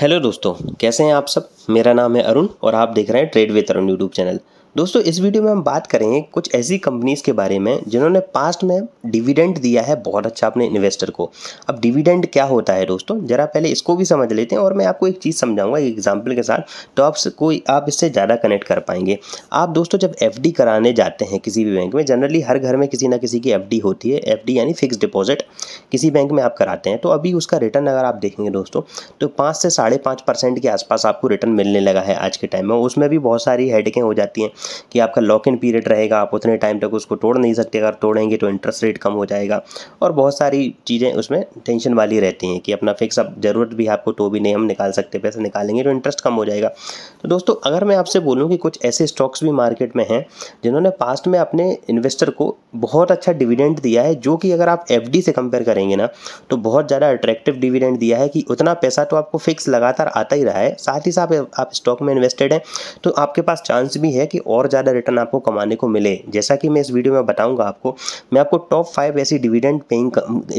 hello दोस्तों कैसे हैं आप सब मेरा नाम है अरुण और आप देख रहे हैं trade with Arun YouTube channel दोस्तों इस वीडियो में हम बात करेंगे कुछ ऐसी कंपनीज़ के बारे में जिन्होंने पास्ट में डिविडेंड दिया है बहुत अच्छा अपने इन्वेस्टर को अब डिविडेंड क्या होता है दोस्तों ज़रा पहले इसको भी समझ लेते हैं और मैं आपको एक चीज़ समझाऊंगा एक एग्जाम्पल के साथ तो आप कोई आप इससे ज़्यादा कनेक्ट कर पाएंगे आप दोस्तों जब एफ कराने जाते हैं किसी भी बैंक में जनरली हर घर में किसी ना किसी की एफ होती है एफ यानी फिक्स डिपॉजिट किसी बैंक में आप कराते हैं तो अभी उसका रिटर्न अगर आप देखेंगे दोस्तों तो पाँच से साढ़े के आसपास आपको रिटर्न मिलने लगा है आज के टाइम में उसमें भी बहुत सारी हेडकें हो जाती हैं कि आपका लॉक इन पीरियड रहेगा आप उतने टाइम तक उसको तोड़ नहीं सकते अगर तोड़ेंगे तो इंटरेस्ट रेट कम हो जाएगा और बहुत सारी चीज़ें उसमें टेंशन वाली रहती हैं कि अपना फिक्स अब ज़रूरत भी आपको तो भी नहीं हम निकाल सकते पैसे निकालेंगे तो इंटरेस्ट कम हो जाएगा तो दोस्तों अगर मैं आपसे बोलूँ कि कुछ ऐसे स्टॉक्स भी मार्केट में हैं जिन्होंने पास्ट में अपने इन्वेस्टर को बहुत अच्छा डिविडेंड दिया है जो कि अगर आप एफ से कंपेयर करेंगे ना तो बहुत ज़्यादा अट्रैक्टिव डिविडेंड दिया है कि उतना पैसा तो आपको फिक्स लगातार आता ही रहा है साथ ही साथ आप स्टॉक में इन्वेस्टेड हैं तो आपके पास चांस भी है कि और ज़्यादा रिटर्न आपको कमाने को मिले जैसा कि मैं इस वीडियो में बताऊंगा आपको मैं आपको टॉप फाइव ऐसी डिविडेंड पेइंग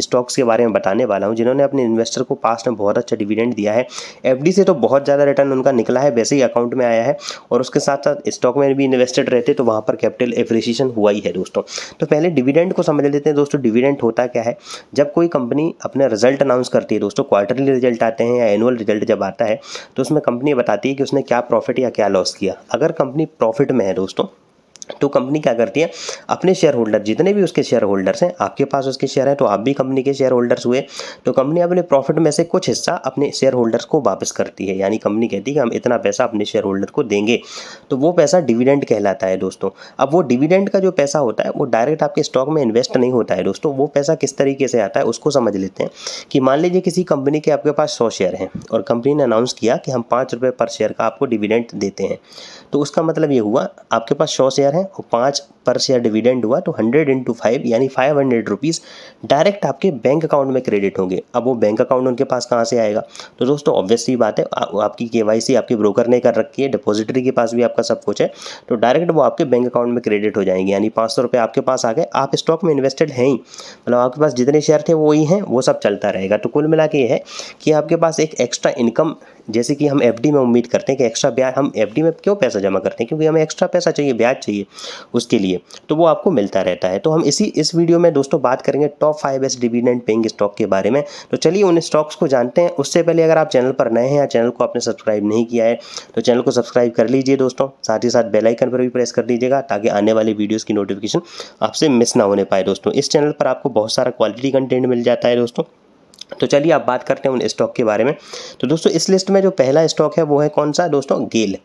स्टॉक्स के बारे में बताने वाला हूँ जिन्होंने अपने इन्वेस्टर को पास में बहुत अच्छा डिविडेंड दिया है एफ से तो बहुत ज़्यादा रिटर्न उनका निकला है वैसे ही अकाउंट में आया है और उसके साथ साथ स्टॉक में भी इन्वेस्टेड रहते तो वहाँ पर कैपिटल एप्रिसिएशन हुआ ही है दोस्तों तो पहले डिविडेंड को समझ लेते हैं दोस्तों डिविडेंड होता क्या है जब कोई कंपनी अपने रिजल्ट अनाउंस करती है दोस्तों क्वार्टरली रिजल्ट आते हैं या एनुअल रिजल्ट जब आता है तो उसमें कंपनी बताती है कि उसने क्या प्रॉफिट या क्या लॉस किया अगर कंपनी प्रॉफिट में में है दोस्तों तो कंपनी क्या करती है अपने शेयर होल्डर जितने भी उसके शेयर होल्डर्स हैं आपके पास उसके शेयर हैं तो आप भी कंपनी के शेयर होल्डर्स हुए तो कंपनी अपने प्रॉफिट में से कुछ हिस्सा अपने शेयर होल्डर्स को वापस करती है यानी कंपनी कहती है कि हम इतना पैसा अपने शेयर होल्डर को देंगे तो वो पैसा डिविडेंड कहलाता है दोस्तों अब वो डिविडेंड का जो पैसा होता है वो डायरेक्ट आपके स्टॉक में इन्वेस्ट नहीं होता है दोस्तों वो पैसा किस तरीके से आता है उसको समझ लेते हैं कि मान लीजिए किसी कंपनी के आपके पास सौ शेयर हैं और कंपनी ने अनाउंस किया कि हम पाँच रुपये पर शेयर का आपको डिविडेंट देते हैं तो उसका मतलब ये हुआ आपके पास सौ शेयर हैं वो पाँच पर शेयर डिविडेंड हुआ तो हंड्रेड इंटू फाइव यानी फाइव हंड्रेड रुपीज़ डायरेक्ट आपके बैंक अकाउंट में क्रेडिट होंगे अब वो बैंक अकाउंट उनके पास कहाँ से आएगा तो दोस्तों ऑब्वियसली बात है आ, आपकी के आपके ब्रोकर ने कर रखी है डिपोजिटरी के पास भी आपका सब कुछ है तो डायरेक्ट वो आपके बैंक अकाउंट में क्रेडिट हो जाएंगे यानी पाँच सौ रुपये आपके पास आ गए आप स्टॉक में इन्वेस्टेड हैं ही मतलब आपके पास जितने शेयर थे ही हैं वो सब चलता रहेगा तो कुल मिला के ये है कि आपके पास एक एक्स्ट्रा इनकम जैसे कि हम एफ में उम्मीद करते हैं कि एक्स्ट्रा ब्याज हम एफ में क्यों पैसा जमा करते हैं क्योंकि हमें एक्स्ट्रा पैसा चाहिए ब्याज चाहिए उसके लिए चाहिए तो वो आपको मिलता रहता है तो हम इसी इस वीडियो में दोस्तों बात करेंगे टॉप फाइव एस डिविडेंड पेइंग स्टॉक के बारे में तो चलिए उन स्टॉक्स को जानते हैं उससे पहले अगर आप चैनल पर नए हैं या चैनल को आपने सब्सक्राइब नहीं किया है तो चैनल को सब्सक्राइब कर लीजिए दोस्तों साथ ही साथ बेलाइकन पर भी प्रेस कर दीजिएगा ताकि आने वाले वीडियोज़ की नोटिफिकेशन आपसे मिस ना होने पाए दोस्तों इस चैनल पर आपको बहुत सारा क्वालिटी कंटेंट मिल जाता है दोस्तों तो चलिए आप बात करते हैं उन स्टॉक के बारे में तो दोस्तों इस लिस्ट में जो पहला स्टॉक है वो है कौन सा दोस्तों गेल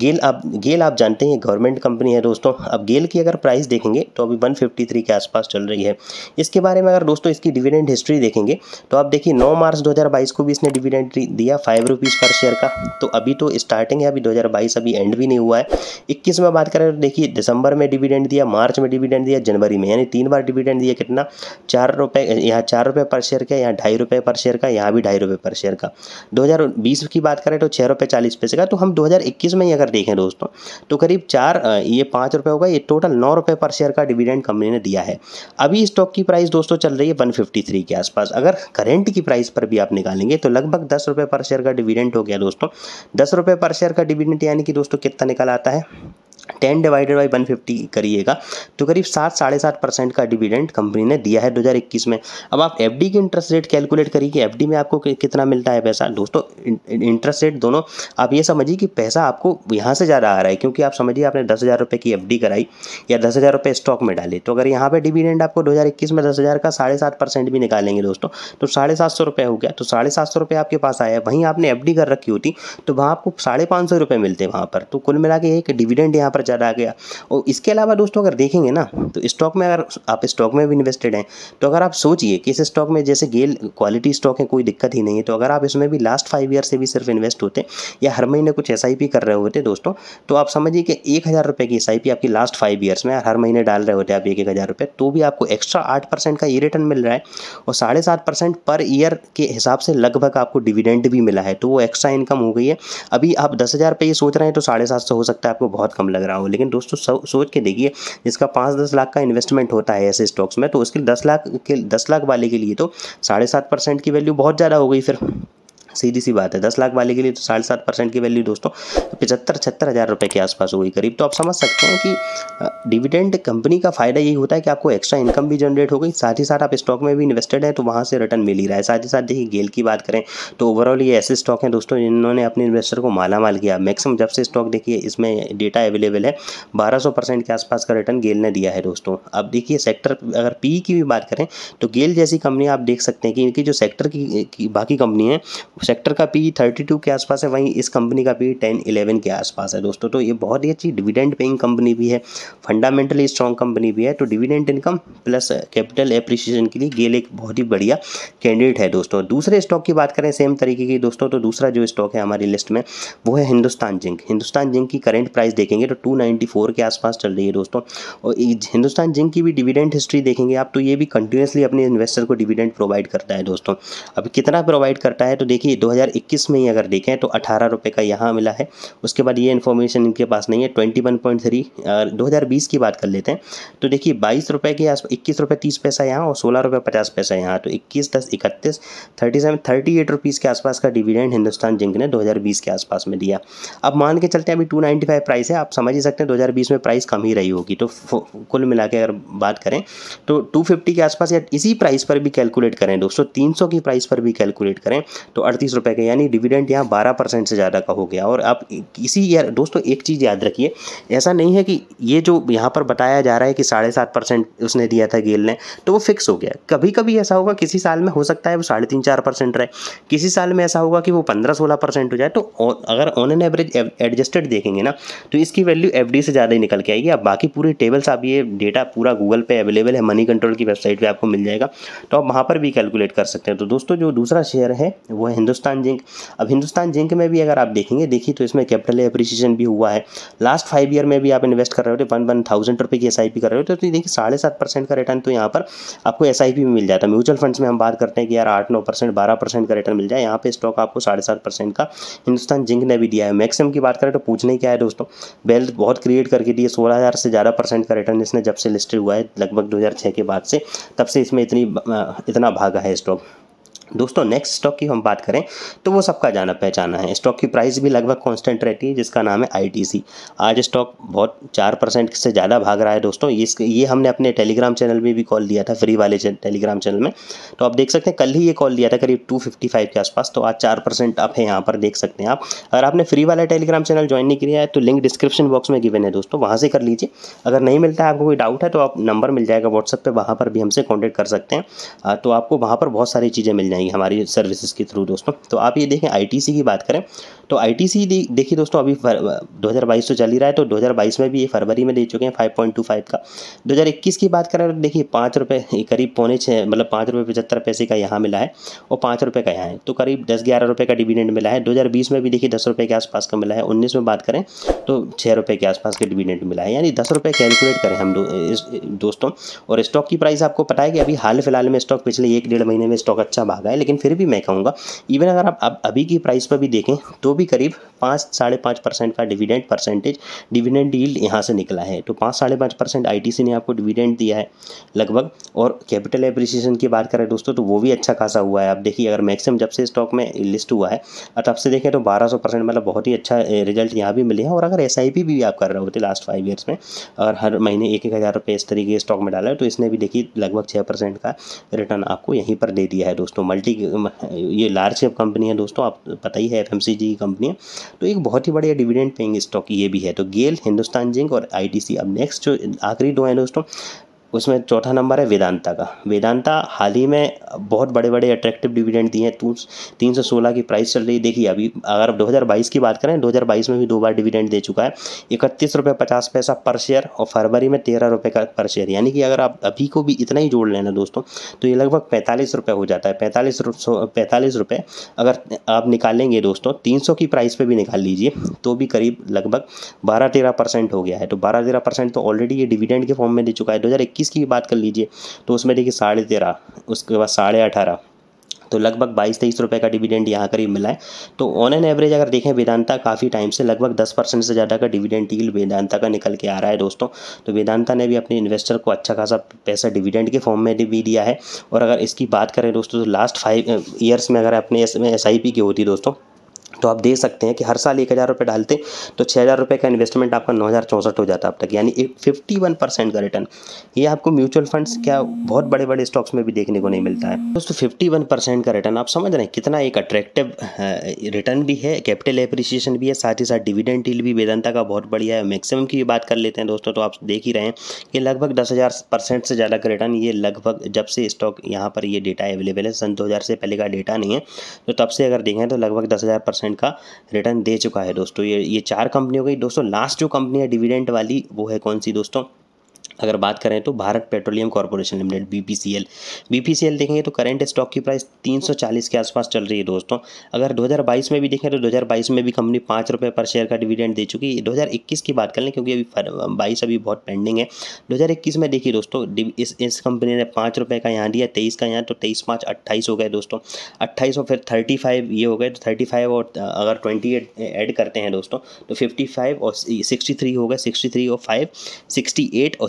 गेल आप गेल आप जानते हैं गवर्नमेंट कंपनी है दोस्तों अब गेल की अगर प्राइस देखेंगे तो अभी 153 के आसपास चल रही है इसके बारे में अगर दोस्तों इसकी डिविडेंड हिस्ट्री देखेंगे तो आप देखिए नौ मार्च दो को भी इसने डिविडेंड दिया फाइव रुपीज़ पर शेयर का तो अभी तो स्टार्टिंग है अभी दो अभी एंड भी नहीं हुआ है इक्कीस में बात करें तो देखिए दिसंबर में डिविडेंड दिया मार्च में डिविडेंड दिया जनवरी में यानी तीन बार डिविडेंड दिया कितना चार रुपये यहाँ चार रुपये पर शेयर का यहाँ ढाई रुपये पर शेयर का यहाँ भी ढाई रुपये पर शेयर का 2020 की बात करें तो छः रुपये चालीस पैसे का तो हम 2021 में ही अगर देखें दोस्तों तो करीब चार ये पाँच रुपये होगा ये टोटल नौ रुपये पर शेयर का डिविडेंड कंपनी ने दिया है अभी स्टॉक की प्राइस दोस्तों चल रही है वन के आसपास अगर करेंट की प्राइस पर भी आप निकालेंगे तो लगभग दस रुपये पर शेयर का डिविडेंट हो गया दोस्तों दस रुपये पर शेयर का डिविडेंट यानी कि दोस्तों कितना निकल आता है ten divided by one fifty करिएगा तो करीब सात साढ़े सात परसेंट का डिविडेंड कंपनी ने दिया है 2021 में अब आप एफ के इंटरेस्ट रेट कैलकुलेट करिए कि एफ में आपको कितना मिलता है पैसा दोस्तों इंटरेस्ट रेट दोनों आप ये समझिए कि पैसा आपको यहाँ से ज़्यादा आ रहा है क्योंकि आप समझिए आपने दस हज़ार रुपये की एफ कराई या दस हज़ार रुपये स्टॉक में डाले तो अगर यहाँ पर डिविडेंड आपको दो में दस हज़ार का साढ़े सात परसेंट भी निकालेंगे दोस्तों तो साढ़े सात सौ रुपये हो गया तो साढ़े सात सौ रुपये आपके पास आया वहीं आपने एफ कर रखी होती तो वहाँ आपको साढ़े पाँच सौ रुपये मिलते वहाँ पर तो कुल मिला के एक डिविडेंड यहाँ पर चला गया और इसके अलावा दोस्तों अगर देखेंगे ना तो स्टॉक में अगर आप स्टॉक में भी इन्वेस्टेड हैं तो अगर आप सोचिए कि इस स्टॉक में जैसे गेल क्वालिटी स्टॉक है कोई दिक्कत ही नहीं है तो अगर आप इसमें भी लास्ट फाइव ईयर से भी सिर्फ इन्वेस्ट होते या हर महीने कुछ एस कर रहे होते दोस्तों तो आप समझिए कि एक की एस आपकी लास्ट फाइव ईयर्स में हर महीने डाल रहे होते आप एक एक हज़ार रुपये तो भी आपको एक्स्ट्रा आठ परसेंट का ये रिटर्न मिल रहा है और साढ़े सात परसेंट पर ईयर के हिसाब से लगभग आपको डिविडेंड भी मिला है तो वो एक्स्ट्रा इनकम हो गई है अभी आप दस हज़ार पे ये सोच रहे हैं तो साढ़े सात सौ हो सकता है आपको बहुत कम लग लग रहा हो लेकिन दोस्तों सोच के देखिए जिसका पाँच दस लाख का इन्वेस्टमेंट होता है ऐसे स्टॉक्स में तो उसके दस लाख के दस लाख वाले के लिए तो साढ़े सात परसेंट की वैल्यू बहुत ज़्यादा हो गई फिर सीधी सी बात है दस लाख वाले के लिए तो साढ़े सात परसेंट की वैल्यू दोस्तों पचहत्तर छहत्तर हज़ार रुपये के आसपास हुई करीब तो आप समझ सकते हैं कि डिविडेंड कंपनी का फ़ायदा यही होता है कि आपको एक्स्ट्रा इनकम भी जनरेट हो गई साथ ही साथ आप स्टॉक में भी इन्वेस्टेड हैं तो वहाँ से रिटर्न मिल ही रहा है साथ ही साथ देखिए गेल की बात करें तो ओवरऑल ये ऐसे स्टॉक हैं दोस्तों जिन्होंने अपने इन्वेस्टर को माला माल किया मैक्सिमम जब से स्टॉक देखिए इसमें डेटा अवेलेबल है बारह परसेंट के आसपास का रिटर्न गेल ने दिया है दोस्तों अब देखिए सेक्टर अगर पी e की भी बात करें तो गेल जैसी कंपनी आप देख सकते हैं कि इनकी जो सेक्टर की, की बाकी कंपनी है सेक्टर का पी थर्टी टू के आसपास है वहीं इस कंपनी का पी टेन इलेवन के आसपास है दोस्तों तो ये बहुत ही अच्छी डिविडेंड पेइंग कंपनी भी है फंडामेंटली स्ट्रॉन्ग कंपनी भी है तो dividend income plus capital appreciation के लिए गेल एक बहुत ही बढ़िया कैंडिडेट है दोस्तों दूसरे स्टॉक की बात करें सेम तरीके की दोस्तों तो दूसरा जो स्टॉक है हमारी लिस्ट में वो है हिंदुस्तान जिंक हिंदुस्तान जिंक की करेंट प्राइस देखेंगे तो टू के आसपास चल रही है दोस्तों और हिंदुस्तान जिंक की भी डिविडेंड हिस्ट्री देखेंगे आप तो ये भी कंटिन्यूसली अपने इन्वेस्टर को डिविडेंड प्रोवाइड करता है दोस्तों अब कितना प्रोवाइड करता है तो देखिए देखिए 2021 में ही अगर देखें तो अठारह रुपये का यहाँ मिला है उसके बाद ये इन्फॉर्मेशन इनके पास नहीं है ट्वेंटी वन पॉइंट थ्री दो हज़ार बीस की बात कर लेते हैं तो देखिए बाईस रुपये के आसपास इक्कीस रुपये तीस पैसा यहाँ और सोलह रुपये पचास पैसा यहाँ तो इक्कीस दस इकतीस thirty seven thirty eight rupees के आसपास का डिविडेंड हिंदुस्तान जिंक ने दो हज़ार बीस के आसपास में दिया अब मान के चलते हैं अभी टू नाइन्टी फाइव प्राइस है आप समझ ही सकते हैं दो हज़ार बीस में प्राइस कम ही रही होगी तो कुल मिला के अगर बात करें तो टू फिफ्टी के आसपास या इसी प्राइस पर भी कैलकुलेट करें दोस्तों तीन सौ की प्राइस पर भी कैलकुलेट करें तो अड़तीस रुपये का यानी डिविडेंड यहाँ बारह परसेंट से ज़्यादा का हो गया और आप इसी यार दोस्तों एक चीज़ याद रखिए ऐसा नहीं है कि ये जो यहाँ पर बताया जा रहा है कि साढ़े सात परसेंट उसने दिया था गेल ने तो वो फिक्स हो गया कभी कभी ऐसा होगा किसी साल में हो सकता है वो साढ़े तीन चार परसेंट रहे किसी साल में ऐसा होगा कि वो पंद्रह सोलह परसेंट हो जाए तो अगर ऑन एन एवरेज एडजस्टेड देखेंगे ना तो इसकी वैल्यू एफ से ज़्यादा ही निकल के आएगी आप बाकी पूरी टेबल्स आप ये डेटा पूरा गूगल पे अवेलेबल है मनी कंट्रोल की वेबसाइट पर आपको मिल जाएगा तो आप वहाँ पर भी कैलकुलेट कर सकते हैं तो दोस्तों जो दूसरा शेयर है वो हिंदुस्तान हिंदुस्तान जिंक अब हिंदुस्तान जिंक में भी अगर आप देखेंगे देखिए तो इसमें कैपिटल अप्रिसिएशन भी हुआ है लास्ट फाइव ईयर में भी आप इन्वेस्ट कर रहे हो तो वन वन थाउजेंड रुपये की एस कर रहे हो तो देखिए साढ़े सात परसेंट का रिटर्न तो यहाँ पर आपको एस भी मिल जाता है म्यूचुअल फंड्स में हम बात करते हैं कि यार आठ नौ परसेंट बारह परसेंट का रिटर्न मिल जाए यहाँ पे स्टॉक आपको साढ़े सात परसेंट का हिंदुस्तान जिंक ने भी दिया है मैक्सिम की बात करें तो पूछने क्या है दोस्तों वेल्थ बहुत क्रिएट करके दिए सोलह हज़ार से ज़्यादा परसेंट का रिटर्न इसने जब से लिस्टेड हुआ है लगभग दो के बाद से तब से इसमें इतनी इतना भागा है स्टॉक दोस्तों नेक्स्ट स्टॉक की हम बात करें तो वो सबका जाना पहचाना है स्टॉक की प्राइस भी लगभग कांस्टेंट रहती है जिसका नाम है आईटीसी आज स्टॉक बहुत चार परसेंट से ज़्यादा भाग रहा है दोस्तों ये ये हमने अपने टेलीग्राम चैनल में भी कॉल दिया था फ्री वाले टेलीग्राम चैनल में तो आप देख सकते हैं कल ही ये कॉल दिया था करीब टू के आसपास तो आज चार परसेंट आप है यहाँ पर देख सकते हैं आप अगर आपने फ्री वाला टेलीग्राम चैनल ज्वाइन नहीं किया है तो लिंक डिस्क्रिप्शन बॉक्स में गिवन है दोस्तों वहाँ से कर लीजिए अगर नहीं मिलता है आपको कोई डाउट है तो आप नंबर मिल जाएगा व्हाट्सअप पर वहाँ पर भी हमसे कॉन्टैक्ट कर सकते हैं तो आपको वहाँ पर बहुत सारी चीज़ें मिल जाएंगी जाएंगी हमारी सर्विसेज के थ्रू दोस्तों तो आप ये देखें आईटीसी की बात करें तो आई टी सी देखिए दोस्तों अभी दो हज़ार तो चल ही रहा है तो दो हज़ार बाईस में भी ये फरवरी में दे चुके हैं फाइव पॉइंट टू फाइव का दो हज़ार इक्कीस की बात करें तो देखिए पाँच रुपये करीब पौने छः मतलब पाँच रुपये पचहत्तर पैसे का यहाँ मिला है और पाँच रुपये का यहाँ है तो करीब दस ग्यारह रुपये का डिविडेंड मिला है दो हज़ार बीस में भी देखिए दस रुपये के आसपास का मिला है उन्नीस में बात करें तो छः रुपये के आसपास का डिविडेंड मिला है यानी दस रुपये कैलकुलेट करें हम दोस्तों और स्टॉक की प्राइस आपको पता है कि अभी हाल फिलहाल में स्टॉक पिछले एक डेढ़ महीने में स्टॉक अच्छा भागा है लेकिन फिर भी मैं कहूँगा इवन अगर आप अभी की प्राइस पर भी देखें तो भी भी करीब पाँच साढ़े पाँच परसेंट का डिविडेंड परसेंटेज डिविडेंड डील यहाँ से निकला है तो पाँच साढ़े पाँच परसेंट आई ने आपको डिविडेंड दिया है लगभग और कैपिटल एप्रिसिएशन की बात करें दोस्तों तो वो भी अच्छा खासा हुआ है आप देखिए अगर मैक्सिमम जब से स्टॉक में लिस्ट हुआ है और तब से देखें तो बारह परसेंट मतलब बहुत ही अच्छा रिजल्ट यहाँ भी मिले हैं और अगर एस भी आप कर रहे होते लास्ट फाइव ईयर्स में और हर महीने एक एक हज़ार रुपये इस तरीके स्टॉक में डाला है तो इसने भी देखिए लगभग छः परसेंट का रिटर्न आपको यहीं पर दे दिया है दोस्तों मल्टी ये लार्ज कैप कंपनी है दोस्तों आप पता ही है F M C G company है तो एक बहुत ही बढ़िया डिविडेंड पेइंग स्टॉक ये भी है तो गेल हिंदुस्तान जिंक और आई अब नेक्स्ट जो आखिरी दो हैं दोस्तों उसमें चौथा नंबर है वेदांता का वेदांता हाल ही में बहुत बड़े बड़े अट्रैक्टिव डिविडेंड दिए हैं तीन सौ सोलह की प्राइस चल रही है देखिए अभी अगर दो हज़ार बाईस की बात करें दो हज़ार बाईस में भी दो बार डिविडेंड दे चुका है इकतीस रुपये पचास पैसा पर शेयर और फरवरी में तेरह रुपये का पर शेयर यानी कि अगर आप अभी को भी इतना ही जोड़ लेना दोस्तों तो ये लगभग पैंतालीस रुपये हो जाता है पैंतालीस पैंतालीस रुपये अगर आप निकालेंगे दोस्तों तीन सौ की प्राइस पर भी निकाल लीजिए तो भी करीब लगभग बारह तेरह परसेंट हो गया है तो बारह तेरह परसेंट तो ऑलरेडी ये डिविडेंड के फॉर्म में दे चुका है दो हज़ार इक्कीस इक्कीस की बात कर लीजिए तो उसमें देखिए साढ़े तेरह उसके बाद साढ़े अठारह तो लगभग बाईस तेईस रुपये का डिविडेंड यहाँ करीब मिला है तो ऑन एन एवरेज अगर देखें वेदांता काफ़ी टाइम से लगभग दस परसेंट से ज़्यादा का डिविडेंड यील्ड वेदांता का निकल के आ रहा है दोस्तों तो वेदांता ने भी अपने इन्वेस्टर को अच्छा खासा पैसा डिविडेंड के फॉर्म में भी दिया है और अगर इसकी बात करें दोस्तों तो लास्ट फाइव ईयर्स में अगर अपने एस आई पी की होती दोस्तों तो आप देख सकते हैं कि हर साल एक हज़ार रुपये डालते तो छः हज़ार रुपये का इन्वेस्टमेंट आपका नौ हज़ार चौंसठ हो जाता अब तक यानी फिफ्टी वन परसेंट का रिटर्न ये आपको म्यूचुअल फंड्स क्या बहुत बड़े बड़े स्टॉक्स में भी देखने को नहीं मिलता है दोस्तों फिफ्टी वन परसेंट का रिटर्न आप समझ रहे हैं कितना एक अट्रैक्टिव रिटर्न हाँ, भी है कैपिटल एप्रिसिएशन भी है साथ ही साथ डिविडेंड डील भी वेदंता का बहुत बढ़िया है मैक्सिमम की बात कर लेते हैं दोस्तों तो आप देख ही रहे हैं कि लगभग दस हज़ार परसेंट से ज़्यादा का रिटर्न ये लगभग जब से स्टॉक यहाँ पर ये डेटा अवेलेबल है सन दो हज़ार से पहले का डेटा नहीं है तो तब से अगर देखें तो लगभग दस हज़ार परसेंट डिविडेंड का रिटर्न दे चुका है दोस्तों ये ये चार कंपनी हो गई दोस्तों लास्ट जो कंपनी है डिविडेंड वाली वो है कौन सी दोस्तों अगर बात करें तो Bharat Petroleum Corporation Limited BPCL BPCL देखेंगे तो करंट स्टॉक की प्राइस 340 के आसपास चल रही है दोस्तों अगर 2022 में भी देखें तो 2022 में भी कंपनी पाँच रुपये पर शेयर का डिविडेंड दे चुकी है 2021 की बात कर लें क्योंकि अभी बाईस अभी बहुत पेंडिंग है 2021 में देखिए दोस्तों इस इस कंपनी ने पाँच रुपये का यहाँ दिया तेईस का यहाँ तो तेईस पाँच अट्ठाईस हो गए दोस्तों अट्ठाईस और फिर थर्टी ये हो गए तो थर्टी और अगर ट्वेंटी ऐड करते हैं दोस्तों तो फिफ्टी और सिक्सटी हो गए सिक्सटी और फाइव सिक्सटी और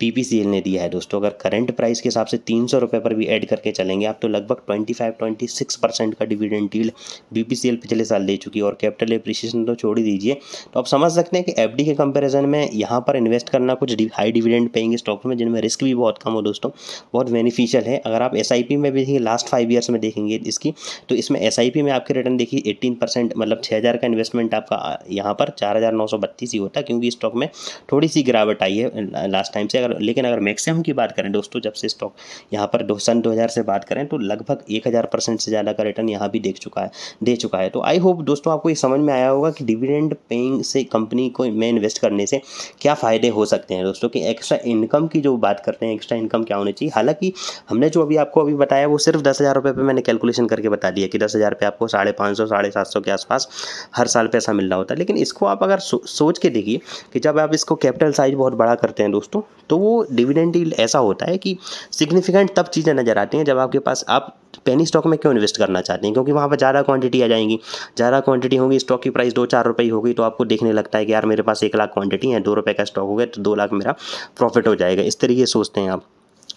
पीपीसीएल ने दिया है दोस्तों अगर करंट प्राइस के हिसाब से तीन सौ रुपये पर भी ऐड करके चलेंगे आप तो लगभग twenty five twenty six percent का डिविडेंड डील बीपीसीएल पिछले साल दे चुकी है और कैपिटल एप्रिशिएशन तो छोड़ ही दीजिए तो आप समझ सकते हैं कि एफ के कंपेरिजन में यहाँ पर इन्वेस्ट करना कुछ हाई डिविडेंड पेंगे स्टॉक में जिनमें रिस्क भी बहुत कम हो दोस्तों बहुत बेनिफिशियल है अगर आप एस में भी देखिए लास्ट फाइव ईयर्स में देखेंगे इसकी तो इसमें एस में आपके रिटर्न देखिए एट्टीन परसेंट मतलब छः हज़ार का इन्वेस्टमेंट आपका यहाँ पर चार हज़ार नौ सौ बत्तीस ही होता है क्योंकि स्टॉक में थोड़ी सी गिरावट आई है लास्ट टाइम से अगर लेकिन अगर मैक्सिमम की बात करें दोस्तों जब से स्टॉक यहाँ पर दो सन दो हज़ार से बात करें तो लगभग एक हज़ार परसेंट से ज़्यादा का रिटर्न यहाँ भी देख चुका है दे चुका है तो आई होप दोस्तों आपको ये समझ में आया होगा कि डिविडेंड पेइंग से कंपनी को में इन्वेस्ट करने से क्या फ़ायदे हो सकते हैं दोस्तों कि एक्स्ट्रा इनकम की जो बात करते हैं एक्स्ट्रा इनकम क्या होनी चाहिए हालांकि हमने जो अभी आपको अभी बताया वो सिर्फ दस हज़ार रुपये मैंने कैलकुलेशन करके बता दिया कि दस हज़ार आपको साढ़े पाँच सौ साढ़े सात सौ के आसपास हर साल पैसा मिल रहा होता है लेकिन इसको आप अगर सो, सोच के देखिए कि जब आप इसको कैपिटल साइज बहुत बड़ा करते हैं दोस्तों तो तो वो डिविडेंड ही ऐसा होता है कि सिग्निफिकेंट तब चीज़ें नज़र आती हैं जब आपके पास आप पेनी स्टॉक में क्यों इन्वेस्ट करना चाहते हैं क्योंकि वहाँ पर ज़्यादा क्वांटिटी आ जाएंगी ज़्यादा क्वांटिटी होगी स्टॉक की प्राइस दो चार रुपये होगी तो आपको देखने लगता है कि यार मेरे पास एक लाख क्वांटिटी है दो रुपये का स्टॉक हो गया तो दो लाख मेरा प्रॉफिट हो जाएगा इस तरीके सोचते हैं आप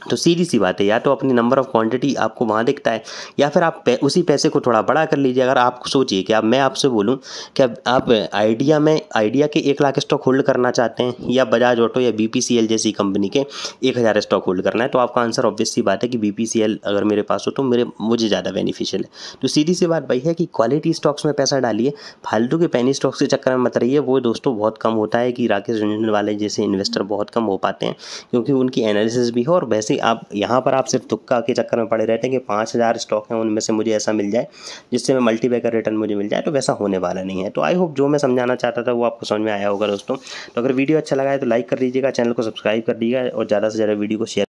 तो सीधी सी बात है या तो अपनी नंबर ऑफ़ क्वांटिटी आपको वहाँ दिखता है या फिर आप उसी पैसे को थोड़ा बड़ा कर लीजिए अगर आप सोचिए कि आप मैं आपसे बोलूँ कि आप आइडिया में आइडिया के एक लाख स्टॉक होल्ड करना चाहते हैं या बजाज ऑटो या बी जैसी कंपनी के एक हज़ार स्टॉक होल्ड करना है तो आपका आंसर ऑब्वियस सी बात है कि बी अगर मेरे पास हो तो मेरे मुझे ज़्यादा बेनिफिशियल है तो सीधी सी बात भाई है कि क्वालिटी स्टॉक्स में पैसा डालिए फालतू के पैनी स्टॉक्स के चक्कर में मत रहिए वो दोस्तों बहुत कम होता है कि राकेश रंजन वाले जैसे इन्वेस्टर बहुत कम हो पाते हैं क्योंकि उनकी एनालिसिस भी हो और वैसे आप यहाँ पर आप सिर्फ तुक्का के चक्कर में पड़े रहते हैं कि पाँच हज़ार स्टॉक हैं उनमें से मुझे ऐसा मिल जाए जिससे मैं मल्टीपेकर रिटर्न मुझे मिल जाए तो वैसा होने वाला नहीं है तो आई होप जो मैं समझाना चाहता था वो आपको समझ में आया होगा दोस्तों तो अगर वीडियो अच्छा लगा है तो लाइक कर दीजिएगा चैनल को सब्सक्राइब कर दीजिएगा और ज़्यादा से ज़्यादा वीडियो को शेयर